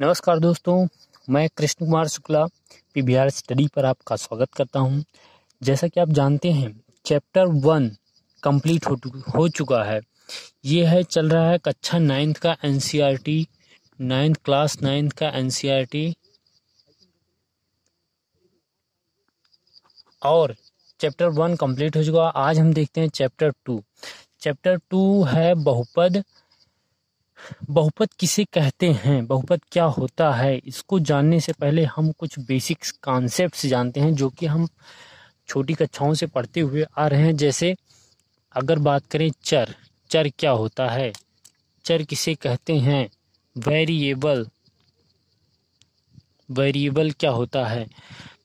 नमस्कार दोस्तों मैं Krishna Kumar Shukla P B R study पर आपका स्वागत करता हूं जैसा कि आप जानते हैं चैप्टर वन कंप्लीट हो हो चुका है ये है चल रहा है कक्षा नाइन्थ का N C R T ninth class ninth का एन सी आर टी और चैप्टर वन कंप्लीट हो चुका आज हम देखते हैं चैप्टर टू चैप्टर टू है बहुपद बहुपद किसे कहते हैं बहुपद क्या होता है इसको जानने से पहले हम कुछ बेसिक्स कॉन्सेप्ट्स जानते हैं जो कि हम छोटी कक्षाओं से पढ़ते हुए आ रहे हैं जैसे अगर बात करें चर चर क्या होता है चर किसे कहते हैं वेरिएबल वेरिएबल क्या होता है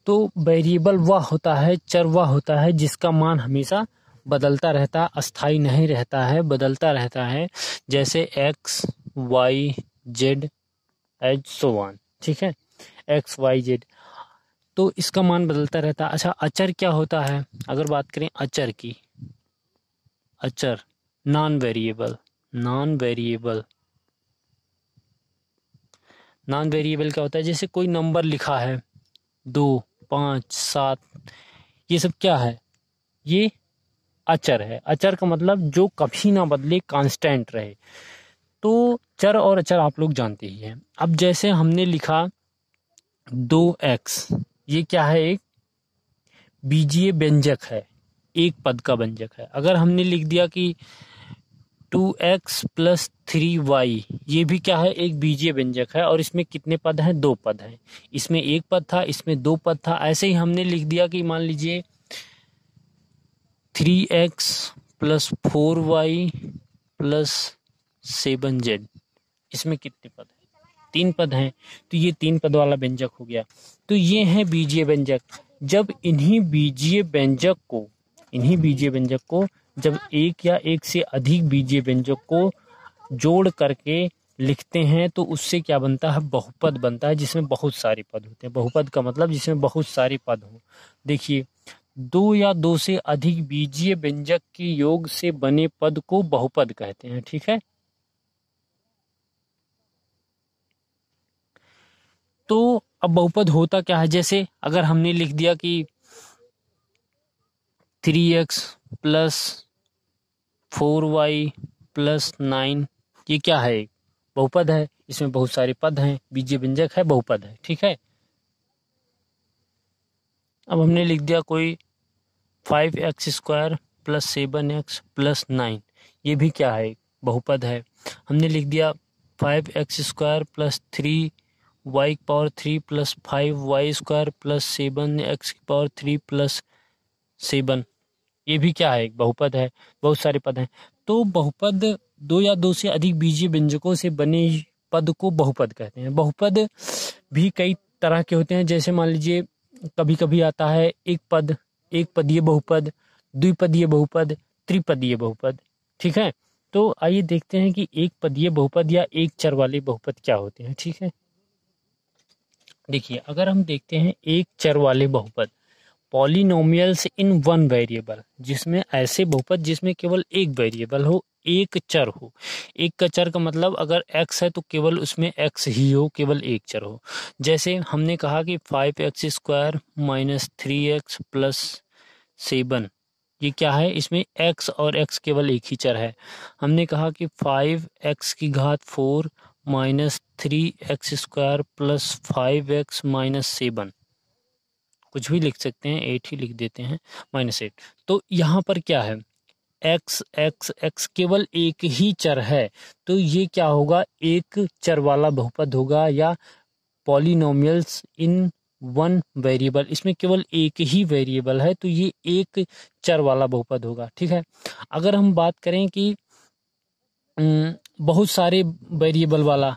तो वेरिएबल वह होता है चर वह होता है जिसका मान हमेशा बदलता रहता अस्थाई नहीं रहता है बदलता रहता है जैसे एक्स वाई जेड एच सो वन ठीक है एक्स वाई जेड तो इसका मान बदलता रहता है अच्छा अचर क्या होता है अगर बात करें अचर की अचर non variable non variable non variable क्या होता है जैसे कोई नंबर लिखा है दो पाँच सात ये सब क्या है ये अचर है अचर का मतलब जो कभी ना बदले कांस्टेंट रहे तो चर और अचर आप लोग जानते ही हैं अब जैसे हमने लिखा दो एक्स ये क्या है एक बीजीय व्यंजक है एक पद का व्यंजक है अगर हमने लिख दिया कि two X plus three Y ये भी क्या है एक बीजीय व्यंजक है और इसमें कितने पद हैं दो पद हैं इसमें एक पद था इसमें दो पद था ऐसे ही हमने लिख दिया कि मान लीजिए three X plus four Y plus seven Z इसमें कितने पद हैं तीन पद हैं तो ये तीन पद वाला व्यंजक हो गया तो ये है बीजीय व्यंजक जब इन्हीं बीजीय व्यंजक को इन्हीं बीजीय व्यंजक को जब एक या एक से अधिक बीजीय व्यंजक को जोड़ करके लिखते हैं तो उससे क्या बनता है बहुपद बनता है जिसमें बहुत सारे पद होते हैं बहुपद का मतलब जिसमें बहुत सारे पद हों देखिए दो या दो से अधिक बीजीय व्यंजक के योग से बने पद को बहुपद कहते हैं ठीक है तो अब बहुपद होता क्या है जैसे अगर हमने लिख दिया कि three X plus four Y plus nine ये क्या है बहुपद है इसमें बहुत सारे पद हैं बीजीय व्यंजक है बहुपद है ठीक है अब हमने लिख दिया कोई five x square plus seven X plus nine ये भी क्या है बहुपद है हमने लिख दिया five x square plus three Y की power three plus five Y square plus seven X की पावर थ्री प्लस सेवन ये भी क्या है बहुपद है बहुत सारे पद हैं तो बहुपद दो या दो से अधिक बीजीय व्यंजकों से बने पद को बहुपद कहते हैं बहुपद भी कई तरह के होते हैं जैसे मान लीजिए कभी कभी आता है एक पद एक पदीय बहुपद द्विपदीय बहुपद त्रिपदीय बहुपद ठीक है तो आइए देखते हैं कि एक पदीय बहुपद या एक चर वाले बहुपद क्या होते हैं ठीक है देखिए अगर हम देखते हैं एक चर वाले बहुपद पॉलिनोमियल्स इन वन वेरिएबल जिसमें ऐसे बहुपद जिसमें केवल एक वेरिएबल हो एक चर हो एक का चर का मतलब अगर एक्स है तो केवल उसमें एक्स ही हो केवल एक चर हो जैसे हमने कहा कि five x square minus three X plus seven ये क्या है इसमें एक्स और एक्स केवल एक ही चर है हमने कहा कि फाइव एक्स की घात four minus three x square plus five X minus seven कुछ भी लिख सकते हैं एट ही लिख देते हैं माइनस एट तो यहाँ पर क्या है एक्स एक्स एक्स केवल एक ही चर है तो ये क्या होगा एक चर वाला बहुपद होगा या पॉलिनोमियल्स इन वन वेरिएबल इसमें केवल एक ही वेरिएबल है तो ये एक चर वाला बहुपद होगा ठीक है अगर हम बात करें कि बहुत सारे वेरिएबल वाला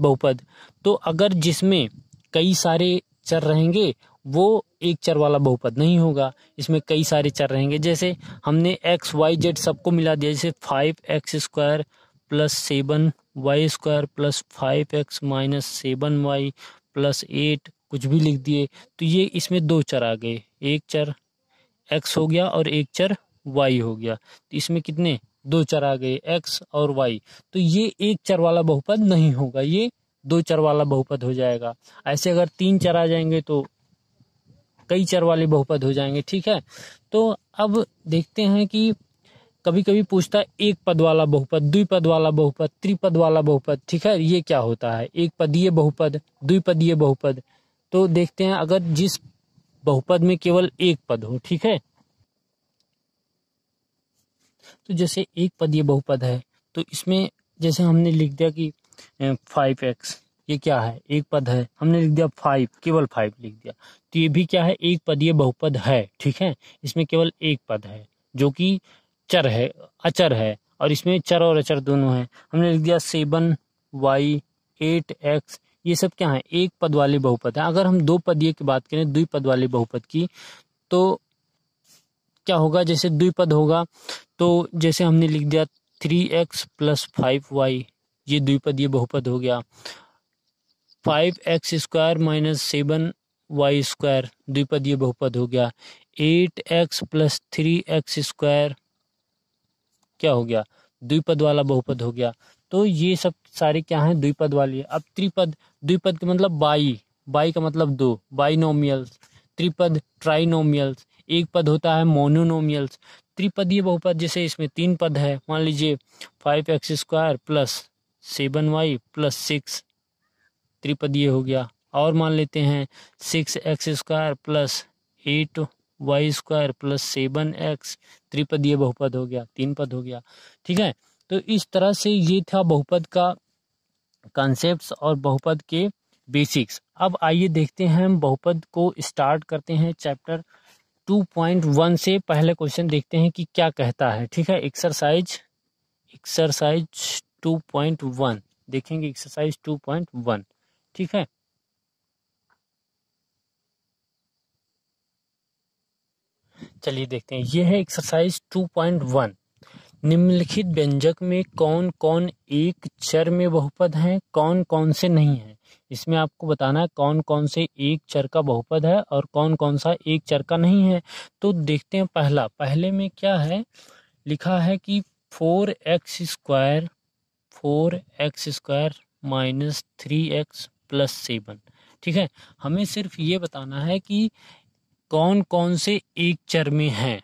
बहुपद तो अगर जिसमें कई सारे चर रहेंगे वो एक चर वाला बहुपद नहीं होगा इसमें कई सारे चर रहेंगे जैसे हमने एक्स वाई जेड सबको मिला दिया जैसे five x square plus seven Y square plus five X minus seven Y plus eight कुछ भी लिख दिए तो ये इसमें दो चर आ गए एक चर एक्स हो गया और एक चर वाई हो गया तो इसमें कितने दो चर आ गए एक्स और वाई तो ये एक चर वाला बहुपद नहीं होगा ये दो चर वाला बहुपद हो जाएगा ऐसे अगर तीन चर आ जाएंगे तो कई चर वाले बहुपद हो जाएंगे ठीक है तो अब देखते हैं कि कभी कभी पूछता है एक पद वाला बहुपद द्विपद वाला बहुपद त्रिपद वाला बहुपद ठीक है ये क्या होता है एक पदीय बहुपद द्विपदीय बहुपद तो देखते हैं अगर जिस बहुपद में केवल एक पद हो ठीक है तो जैसे एक पदीय बहुपद है तो इसमें जैसे हमने लिख दिया कि फाइव एक्स ये क्या है एक पद है हमने लिख दिया फाइव केवल फाइव लिख दिया तो ये भी क्या है एक पद ये बहुपद है ठीक है इसमें केवल एक पद है जो कि चर है अचर है और इसमें चर और अचर दोनों है हमने लिख दिया सेवन वाई एट एक्स ये सब क्या है एक पद वाले बहुपद है अगर हम दो पदीय की बात करें द्वि पद वाले बहुपद की तो क्या होगा जैसे द्विपद होगा तो जैसे हमने लिख दिया three X plus five Y ये द्विपद ये बहुपद हो गया five x square minus seven Y square द्विपदीय बहुपद हो गया eight X plus three x square क्या हो गया द्विपद वाला बहुपद हो गया तो ये सब सारे क्या हैं द्विपद वाली अब त्रिपद द्विपद का मतलब बाई बाई का मतलब दो बाइनोमियल्स त्रिपद ट्राइनोमियल्स एक पद होता है मोनोनोमियल्स त्रिपदीय बहुपद जैसे इसमें तीन पद है मान लीजिए five x square plus seven Y plus six त्रिपदीय हो गया और मान लेते हैं six X square plus eight Y square plus seven X त्रिपदीय बहुपद हो गया तीन पद हो गया ठीक है तो इस तरह से ये था बहुपद का कॉन्सेप्ट्स और बहुपद के बेसिक्स अब आइए देखते हैं हम बहुपद को स्टार्ट करते हैं चैप्टर 2.1 से पहले क्वेश्चन देखते हैं कि क्या कहता है ठीक है एक्सरसाइज एक्सरसाइज 2.1 देखेंगे एक्सरसाइज 2.1 ठीक है चलिए देखते हैं यह है एक्सरसाइज 2.1 निम्नलिखित व्यंजक में कौन कौन एक चर में बहुपद हैं कौन कौन से नहीं है इसमें आपको बताना है कौन कौन से एक चर का बहुपद है और कौन कौन सा एक चर का नहीं है तो देखते हैं पहला पहले में क्या है लिखा है कि four X square four X square minus three X plus seven ठीक है हमें सिर्फ ये बताना है कि कौन कौन से एक चर में हैं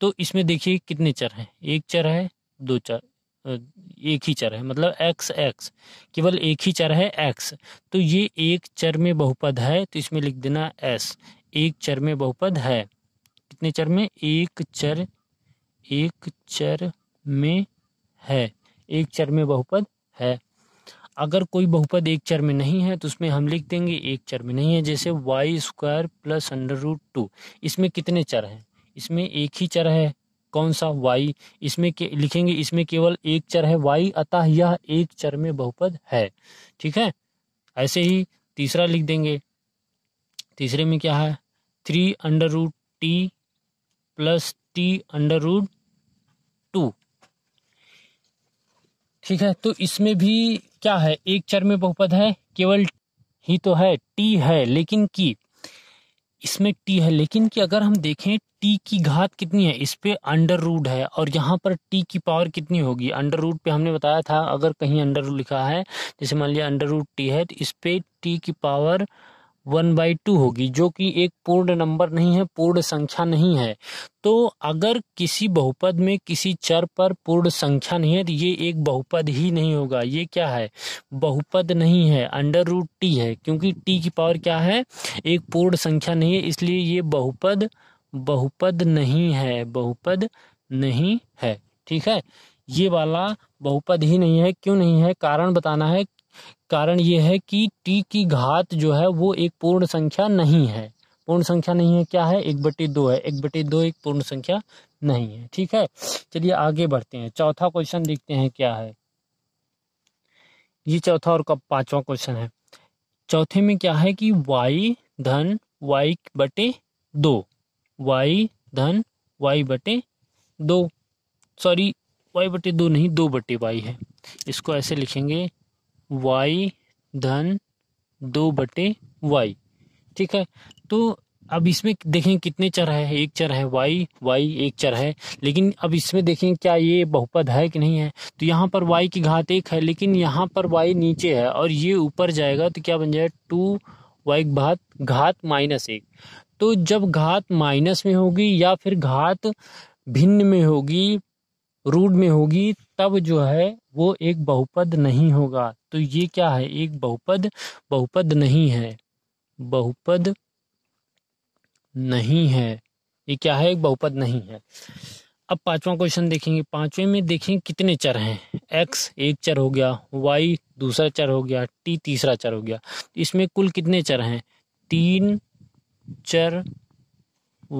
तो इसमें देखिए कितने चर हैं एक चर है दो चर एक ही चर है मतलब एक्स एक्स केवल एक ही चर है एक्स तो ये एक चर में बहुपद है तो इसमें लिख देना एस एक चर में बहुपद है कितने चर में एक चर एक चर में है एक चर में बहुपद है अगर कोई बहुपद एक चर में नहीं है तो उसमें हम लिख देंगे एक चर में नहीं है जैसे Y square plus under root two इसमें कितने चर हैं इसमें एक ही चर है कौन सा वाई इसमें के, लिखेंगे इसमें केवल एक चर है वाई अतः यह एक चर में बहुपद है ठीक है ऐसे ही तीसरा लिख देंगे तीसरे में क्या है three under root T plus T under root two ठीक है तो इसमें भी क्या है एक चर में बहुपद है केवल ही तो है टी है लेकिन की इसमें टी है लेकिन कि अगर हम देखें टी की घात कितनी है इस पर अंडर रूट है और यहाँ पर टी की पावर कितनी होगी अंडर रूट पे हमने बताया था अगर कहीं अंडर रूट लिखा है जैसे मान लिया अंडर रूट टी है तो इस पर टी की पावर वन बाई टू होगी जो कि एक पूर्ण नंबर नहीं है पूर्ण संख्या नहीं है तो अगर किसी बहुपद में किसी चर पर पूर्ण संख्या नहीं है तो ये एक बहुपद ही नहीं होगा ये क्या है बहुपद नहीं है अंडर रूट टी है क्योंकि टी की पावर क्या है एक पूर्ण संख्या नहीं है इसलिए ये बहुपद बहुपद नहीं है बहुपद नहीं है ठीक है ये वाला बहुपद ही नहीं है क्यों नहीं है कारण बताना है कारण ये है कि टी की घात जो है वो एक पूर्ण संख्या नहीं है पूर्ण संख्या नहीं है क्या है एक बटे दो है एक बटे दो एक पूर्ण संख्या नहीं है ठीक है चलिए आगे बढ़ते हैं चौथा क्वेश्चन देखते हैं क्या है ये चौथा और कब पांचवा क्वेश्चन है चौथे में क्या है कि वाई धन वाई बटे दो वाई धन वाई बटे दो सॉरी वाई बटे दो नहीं दो बटे वाई है इसको ऐसे लिखेंगे वाई धन दो बटे वाई ठीक है तो अब इसमें देखें कितने चर है एक चर है वाई वाई एक चर है लेकिन अब इसमें देखें क्या ये बहुपद है कि नहीं है तो यहाँ पर वाई की घात एक है लेकिन यहाँ पर वाई नीचे है और ये ऊपर जाएगा तो क्या बन जाए टू वाई घात घात माइनस एक तो जब घात माइनस में होगी या फिर घात भिन्न में होगी रूड में होगी तब जो है वो एक बहुपद नहीं होगा तो ये क्या है एक बहुपद बहुपद नहीं है बहुपद नहीं है ये क्या है एक बहुपद नहीं है अब पांचवा क्वेश्चन देखेंगे पांचवे में देखें कितने चर हैं एक्स एक चर हो गया वाई दूसरा चर हो गया टी तीसरा चर हो गया इसमें कुल कितने चर हैं तीन चर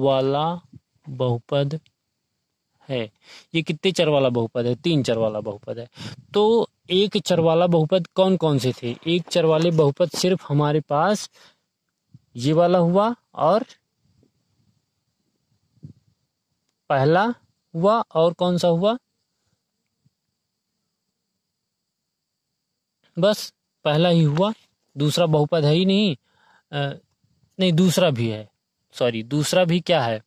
वाला बहुपद है ये कितने चर वाला बहुपद है तीन चर वाला बहुपद है तो एक चर वाला बहुपद कौन कौन से थे एक चर वाले बहुपद सिर्फ हमारे पास ये वाला हुआ और पहला हुआ और कौन सा हुआ बस पहला ही हुआ दूसरा बहुपद है ही नहीं आ, नहीं दूसरा भी है सॉरी दूसरा भी क्या है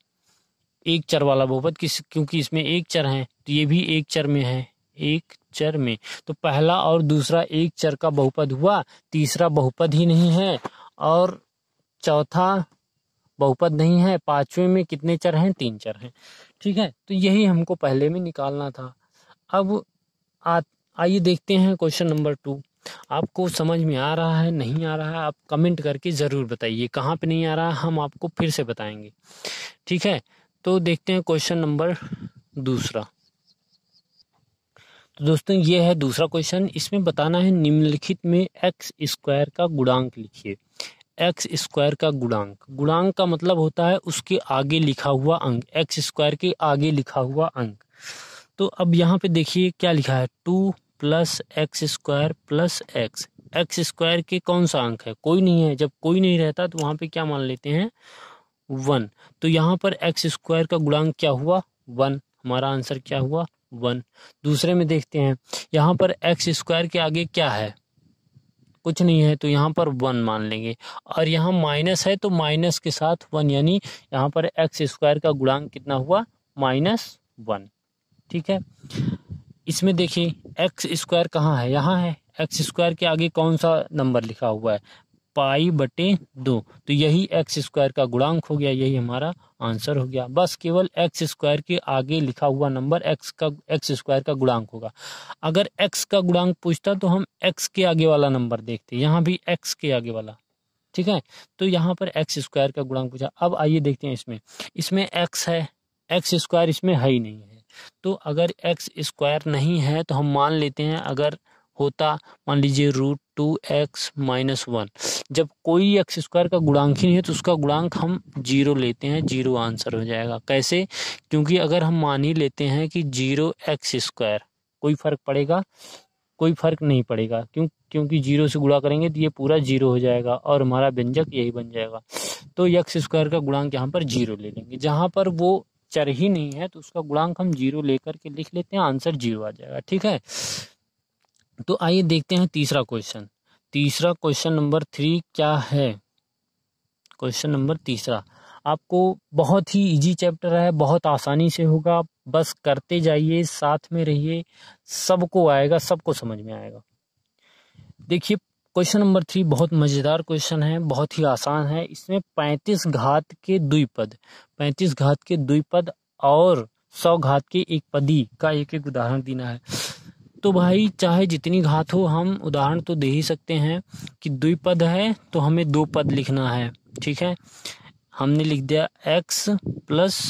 एक चर वाला बहुपद किस क्योंकि इसमें एक चर है तो ये भी एक चर में है एक चर में तो पहला और दूसरा एक चर का बहुपद हुआ तीसरा बहुपद ही नहीं है और चौथा बहुपद नहीं है पांचवें में कितने चर हैं तीन चर हैं ठीक है तो यही हमको पहले में निकालना था अब आइए देखते हैं क्वेश्चन नंबर टू आपको समझ में आ रहा है नहीं आ रहा है आप कमेंट करके ज़रूर बताइए कहाँ पे नहीं आ रहा है हम आपको फिर से बताएंगे ठीक है तो देखते हैं क्वेश्चन नंबर दूसरा तो दोस्तों ये है दूसरा क्वेश्चन इसमें बताना है निम्नलिखित में एक्स स्क्वायर का गुणांक लिखिए एक्स स्क्वायर का गुणांक गुणांक का मतलब होता है उसके आगे लिखा हुआ अंक एक्स स्क्वायर के आगे लिखा हुआ अंक तो अब यहाँ पे देखिए क्या लिखा है two plus X square plus X X square के कौन सा अंक है कोई नहीं है जब कोई नहीं रहता तो वहाँ पे क्या मान लेते हैं वन तो यहाँ पर एक्स स्क्वायर का गुणांक क्या हुआ वन हमारा आंसर क्या हुआ वन दूसरे में देखते हैं यहाँ पर एक्स स्क्वायर के आगे क्या है कुछ नहीं है तो यहाँ पर वन मान लेंगे और यहाँ माइनस है तो माइनस के साथ वन यानी यहाँ पर एक्स स्क्वायर का गुणांक कितना हुआ माइनस वन ठीक है इसमें देखिए एक्स स्क्वायर कहाँ है यहाँ है एक्स स्क्वायर के आगे कौन सा नंबर लिखा हुआ है पाई बटे दो तो यही एक्स स्क्वायर का गुणांक हो गया यही हमारा आंसर हो गया बस केवल एक्स स्क्वायर के आगे लिखा हुआ नंबर एक्स का एक्स स्क्वायर का गुणांक होगा अगर एक्स का गुणांक पूछता तो हम एक्स के आगे वाला नंबर देखते यहाँ भी एक्स के आगे वाला ठीक है तो यहाँ पर एक्स स्क्वायर का गुणांक पूछा अब आइए देखते हैं इसमें इसमें एक्स है एक्स स्क्वायर इसमें है ही नहीं है तो अगर एक्स स्क्वायर नहीं है तो हम मान लेते हैं अगर होता मान लीजिए root two x minus one जब कोई एक्स स्क्वायर का गुणांक ही नहीं है तो उसका गुणांक हम जीरो लेते हैं जीरो आंसर हो जाएगा कैसे क्योंकि अगर हम मान ही लेते हैं कि जीरो एक्स स्क्वायर कोई फर्क पड़ेगा कोई फर्क नहीं पड़ेगा क्यों क्योंकि जीरो से गुणा करेंगे तो ये पूरा जीरो हो जाएगा और हमारा व्यंजक यही बन जाएगा तो यक्स स्क्वायर का गुणांक यहाँ पर जीरो ले लेंगे जहाँ पर वो चर ही नहीं है तो उसका गुणांक हम जीरो लेकर के लिख लेते हैं आंसर जीरो आ जाएगा ठीक है तो आइए देखते हैं तीसरा क्वेश्चन तीसरा क्वेश्चन नंबर थ्री क्या है क्वेश्चन नंबर तीसरा आपको बहुत ही इजी चैप्टर है बहुत आसानी से होगा बस करते जाइए साथ में रहिए सबको आएगा सबको समझ में आएगा देखिए क्वेश्चन नंबर थ्री बहुत मज़ेदार क्वेश्चन है बहुत ही आसान है इसमें पैंतीस घात के द्विपद पैंतीस घात के द्विपद और सौ घात के एक पदी का एक एक उदाहरण देना है तो भाई चाहे जितनी घात हो हम उदाहरण तो दे ही सकते हैं कि द्विपद है तो हमें दो पद लिखना है ठीक है हमने लिख दिया एक्स प्लस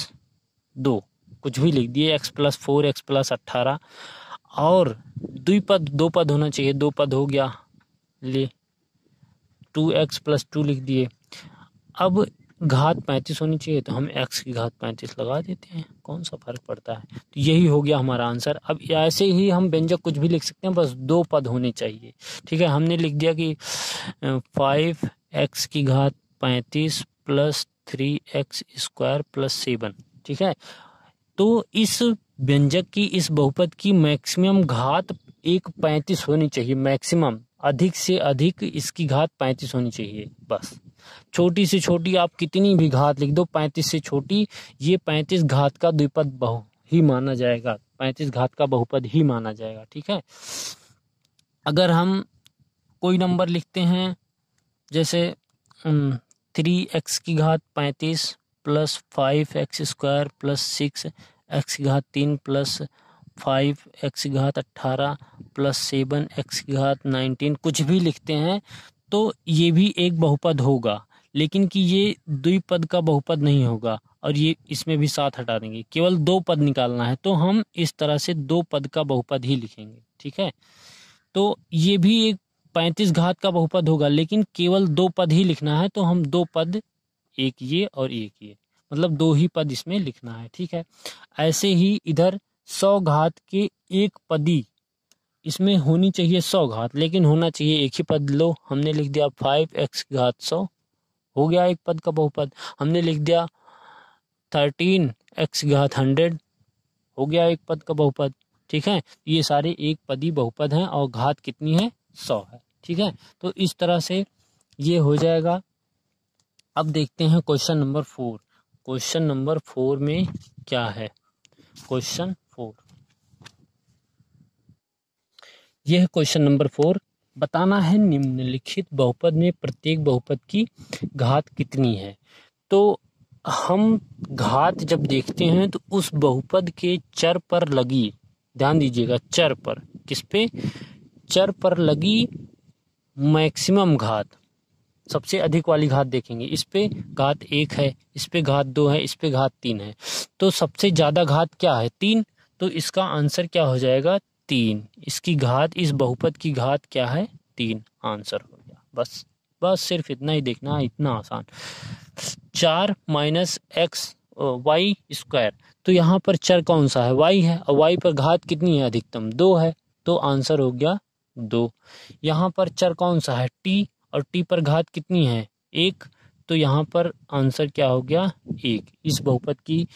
दो कुछ भी लिख दिए x plus four x plus अट्ठारह और द्विपद दो पद होना चाहिए दो पद हो गया ले टू एक्स प्लस टू लिख दिए अब घात पैंतीस होनी चाहिए तो हम एक्स की घात पैंतीस लगा देते हैं कौन सा फर्क पड़ता है तो यही हो गया हमारा आंसर अब ऐसे ही हम व्यंजक कुछ भी लिख सकते हैं बस दो पद होने चाहिए ठीक है हमने लिख दिया कि फाइव एक्स की घात पैंतीस plus three x square plus seven ठीक है तो इस व्यंजक की इस बहुपद की मैक्सिमम घात एक पैंतीस होनी चाहिए मैक्सिमम अधिक से अधिक इसकी घात पैंतीस होनी चाहिए बस छोटी से छोटी आप कितनी भी घात लिख दो पैंतीस से छोटी ये पैंतीस घात का द्विपद बहु ही माना जाएगा पैंतीस घात का बहुपद ही माना जाएगा ठीक है अगर हम कोई नंबर लिखते हैं जैसे थ्री एक्स की घात पैंतीस plus five x square plus six x की घात तीन प्लस फाइव एक्स घात अट्ठारह प्लस सेवन एक्स घात नाइनटीन कुछ भी लिखते हैं तो ये भी एक बहुपद होगा लेकिन कि ये द्विपद का बहुपद नहीं होगा और ये इसमें भी साथ हटा देंगे केवल दो पद निकालना है तो हम इस तरह से दो पद का बहुपद ही लिखेंगे ठीक है तो ये भी एक पैंतीस घात का बहुपद होगा लेकिन केवल दो पद ही लिखना है तो हम दो पद एक ये और एक ये मतलब दो ही पद इसमें लिखना है ठीक है ऐसे ही इधर सौ घात के एक पदी इसमें होनी चाहिए सौ घात लेकिन होना चाहिए एक ही पद लो हमने लिख दिया फाइव एक्स घात सौ हो गया एक पद का बहुपद हमने लिख दिया थर्टीन एक्स घात हंड्रेड हो गया एक पद का बहुपद ठीक है ये सारे एक पदी बहुपद हैं और घात कितनी है सौ है ठीक है तो इस तरह से ये हो जाएगा अब देखते हैं question number four question number four में क्या है क्वेश्चन फोर यह क्वेश्चन नंबर फोर बताना है निम्नलिखित बहुपद में प्रत्येक बहुपद की घात कितनी है तो हम घात जब देखते हैं तो उस बहुपद के चर पर लगी ध्यान दीजिएगा चर पर किस पे चर पर लगी मैक्सिमम घात सबसे अधिक वाली घात देखेंगे इस पे घात एक है इस पे घात दो है इस पे घात तीन है तो सबसे ज़्यादा घात क्या है तीन तो इसका आंसर क्या हो जाएगा तीन इसकी घात इस बहुपद की घात क्या है तीन आंसर हो गया बस बस सिर्फ इतना ही देखना इतना आसान चार माइनस एक्स वाई स्क्वायर तो यहाँ पर चर कौन सा है वाई है और वाई पर घात कितनी है अधिकतम दो है तो आंसर हो गया दो यहाँ पर चर कौन सा है टी और टी पर घात कितनी है एक तो यहाँ पर आंसर क्या हो गया एक इस बहुपद की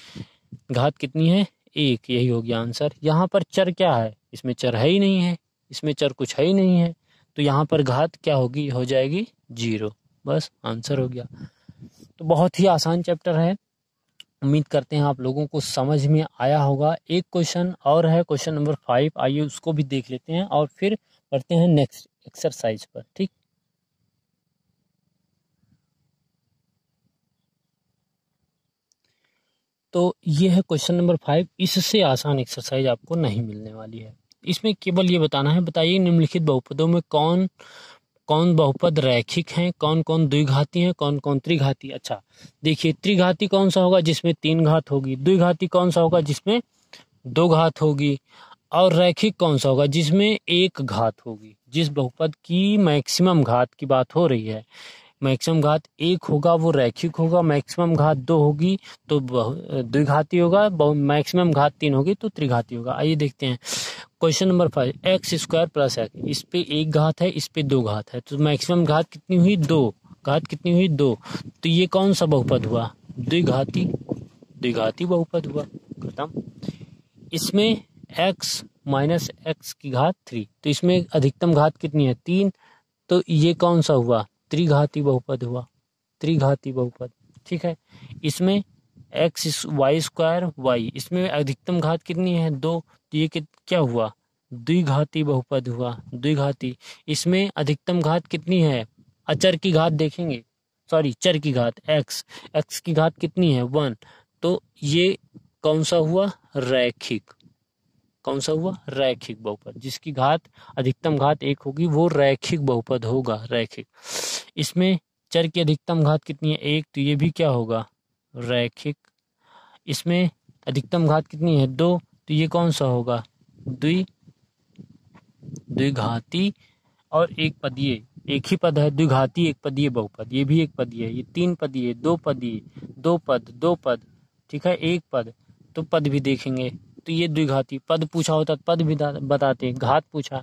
घात कितनी है एक यही हो गया आंसर यहाँ पर चर क्या है इसमें चर है ही नहीं है इसमें चर कुछ है ही नहीं है तो यहाँ पर घात क्या होगी हो जाएगी जीरो बस आंसर हो गया तो बहुत ही आसान चैप्टर है उम्मीद करते हैं आप लोगों को समझ में आया होगा एक क्वेश्चन और है क्वेश्चन नंबर फाइव आइए उसको भी देख लेते हैं और फिर पढ़ते हैं नेक्स्ट एक्सरसाइज पर ठीक तो ये है क्वेश्चन नंबर फाइव इससे आसान एक्सरसाइज आपको नहीं मिलने वाली है इसमें केवल ये बताना है बताइए निम्नलिखित बहुपदों में कौन कौन बहुपद रैखिक हैं कौन कौन द्विघाती हैं कौन कौन त्रिघाती अच्छा देखिए त्रिघाती कौन सा होगा जिसमें तीन घात होगी द्विघाती कौन सा होगा जिसमें दो घात होगी और रैखिक कौन सा होगा जिसमें एक घात होगी जिस बहुपद की मैक्सिमम घात की बात हो रही है मैक्सिमम घात एक होगा वो रैखिक होगा मैक्सिमम घात दो होगी तो द्विघाती होगा मैक्सिमम घात तीन होगी तो त्रिघाती होगा आइए देखते हैं question number five x square plus x इस पे एक घात है इस पे दो घात है तो मैक्सिमम घात कितनी हुई दो घात कितनी हुई दो तो ये कौन सा बहुपद हुआ द्विघाती द्विघाती बहुपद हुआ खत्म इसमें एक्स माइनस एक्स की घात थ्री तो इसमें अधिकतम घात कितनी है तीन तो ये कौन सा हुआ त्रिघाती बहुपद हुआ त्रिघाती बहुपद ठीक है इसमें एक्स वाई स्क्वायर वाई इसमें अधिकतम घात कितनी है दो तो ये क्या हुआ द्विघाती बहुपद हुआ द्विघाती इसमें अधिकतम घात कितनी है अचर की घात देखेंगे सॉरी चर की घात एक्स एक्स की घात कितनी है वन तो ये कौन सा हुआ रैखिक कौन सा हुआ रैखिक बहुपद जिसकी घात अधिकतम घात एक होगी वो रैखिक बहुपद होगा रैखिक इसमें चर की अधिकतम घात कितनी है एक तो ये भी क्या होगा रैखिक इसमें अधिकतम घात कितनी है दो तो ये कौन सा होगा द्वि द्विघाती और एक पदीय एक ही पद है द्विघाती एक पदीय बहुपद ये भी एक पदीय ये तीन पदीय दो पदीय दो पद दो पद ठीक है एक पद तो पद भी देखेंगे तो ये द्विघाती पद पूछा होता तो पद भी बताते घात पूछा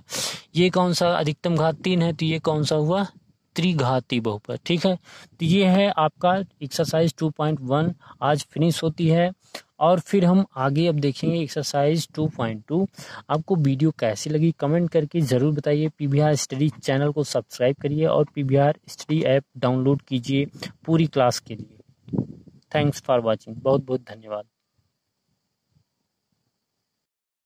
ये कौन सा अधिकतम घात तीन है तो ये कौन सा हुआ त्रिघाती बहुपद ठीक है तो ये है आपका एक्सरसाइज 2.1 आज फिनिश होती है और फिर हम आगे अब देखेंगे एक्सरसाइज 2.2 आपको वीडियो कैसी लगी कमेंट करके ज़रूर बताइए आर स्टडी चैनल को सब्सक्राइब करिए और आर स्टडी ऐप डाउनलोड कीजिए पूरी क्लास के लिए थैंक्स फॉर वॉचिंग बहुत बहुत धन्यवाद